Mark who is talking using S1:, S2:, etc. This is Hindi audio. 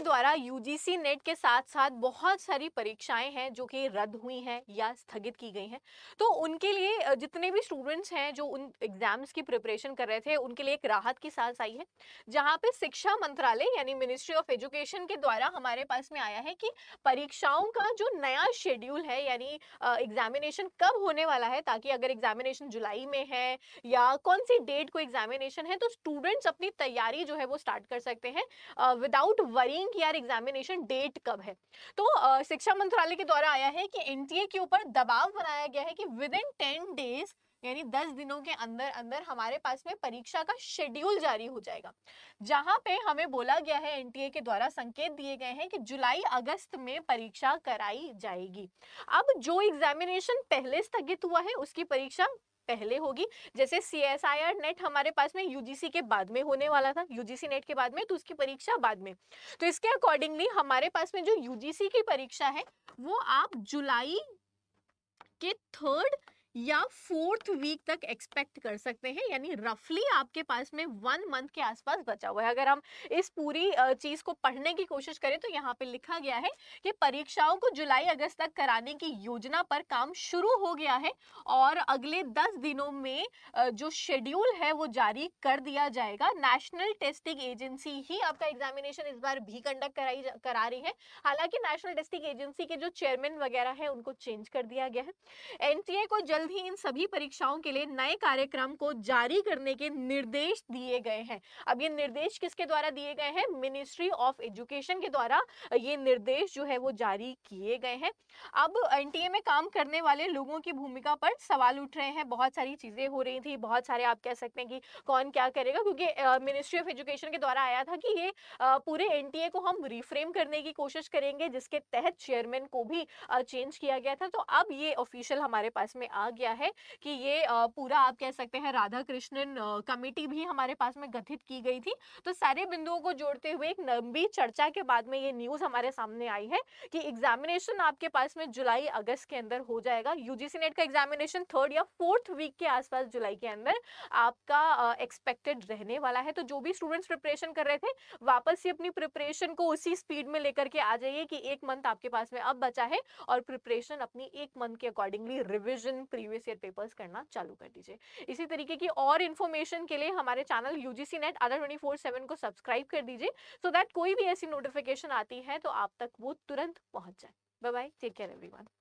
S1: के द्वारा यूजीसी नेट के साथ साथ बहुत सारी परीक्षाएं हैं जो कि रद्द हुई हैं या स्थगित की गई हैं तो उनके लिए जितने भी स्टूडेंट्स हैं जो उन एग्जाम्स की प्रिपरेशन कर रहे थे उनके लिए एक राहत की सांस आई है जहां पे शिक्षा मंत्रालय यानी मिनिस्ट्री ऑफ एजुकेशन के द्वारा हमारे पास में आया है कि परीक्षाओं का जो नया शेड्यूल है यानी एग्जामिनेशन कब होने वाला है ताकि अगर एग्जामिनेशन जुलाई में है या कौन सी डेट को एग्जामिनेशन है तो स्टूडेंट्स अपनी तैयारी जो है वो स्टार्ट कर सकते हैं विदाउट वरिंग कि यार एग्जामिनेशन डेट कब है तो शिक्षा मंत्रालय के द्वारा आया है कि एनटीए के ऊपर दबाव बनाया गया है कि विद इन टेन डेज यानी दस दिनों के अंदर अंदर हमारे पास में परीक्षा का शेड्यूल जारी हो जाएगा जहां पे हमें बोला गया है एनटीए के द्वारा संकेत दिए गए हैं कि जुलाई अगस्त में परीक्षा कराई जाएगी अब जो एग्जामिनेशन पहले स्थगित हुआ है उसकी परीक्षा पहले होगी जैसे C S I R NET हमारे पास में यूजीसी के बाद में होने वाला था यूजीसी नेट के बाद में तो उसकी परीक्षा बाद में तो इसके अकॉर्डिंगली हमारे पास में जो यूजीसी की परीक्षा है वो आप जुलाई के थर्ड या फोर्थ वीक तक एक्सपेक्ट कर सकते हैं यानी रफली आपके पास में वन मंथ के आसपास बचा हुआ है अगर हम इस पूरी चीज़ को पढ़ने की कोशिश करें तो यहाँ पे लिखा गया है कि परीक्षाओं को जुलाई अगस्त तक कराने की योजना पर काम शुरू हो गया है और अगले दस दिनों में जो शेड्यूल है वो जारी कर दिया जाएगा नेशनल टेस्टिंग एजेंसी ही आपका एग्जामिनेशन इस बार भी कंडक्ट कराई करा रही है हालांकि नेशनल टेस्टिंग एजेंसी के जो चेयरमैन वगैरह है उनको चेंज कर दिया गया है एनटीए को जल्द ही इन सभी परीक्षाओं के लिए नए कार्यक्रम को जारी करने के निर्देश दिए गए हैं अब ये निर्देश किसके द्वारा दिए गए हैं मिनिस्ट्री ऑफ एजुकेशन के द्वारा ये निर्देश जो है वो जारी किए गए हैं अब एन में काम करने वाले लोगों की भूमिका पर सवाल उठ रहे हैं बहुत सारी चीज़ें हो रही थी बहुत सारे आप कह सकते हैं कि कौन क्या करेगा क्योंकि मिनिस्ट्री ऑफ एजुकेशन के द्वारा आया था कि ये आ, पूरे एन को हम रिफ्रेम करने की कोशिश करेंगे जिसके तहत चेयरमैन को भी चेंज किया गया था तो अब ये ऑफिशियल हमारे पास में आ कहा गया है कि ये पूरा आप कह सकते हैं राधा कृष्णन कमेटी भी हमारे पास में गठित की गई थी तो सारे बिंदुओं को जोड़ते हुए एक लंबी चर्चा के बाद में ये न्यूज हमारे सामने आई है कि एग्जामिनेशन आपके पास में जुलाई अगस्त के अंदर हो जाएगा यूजीसी नेट का एग्जामिनेशन थर्ड या फोर्थ वीक के आसपास जुलाई के अंदर आपका एक्सपेक्टेड रहने वाला है तो जो भी स्टूडेंट्स प्रिपरेशन कर रहे थे वापस ही अपनी प्रिपरेशन को उसी स्पीड में लेकर के आ जाइए कि एक मंथ आपके पास में अब बचा है और प्रिपरेशन अपनी एक मंथ के अकॉर्डिंगली रिविजन प्रीवियस पेपर्स करना चालू कर दीजिए इसी तरीके की और इन्फॉर्मेशन के लिए हमारे channel UGC NET other twenty four seven को सब्सक्राइब कर दीजिए सो दैट कोई भी ऐसी नोटिफिकेशन आती है तो आप तक वो तुरंत पहुंच जाए bye bye take care everyone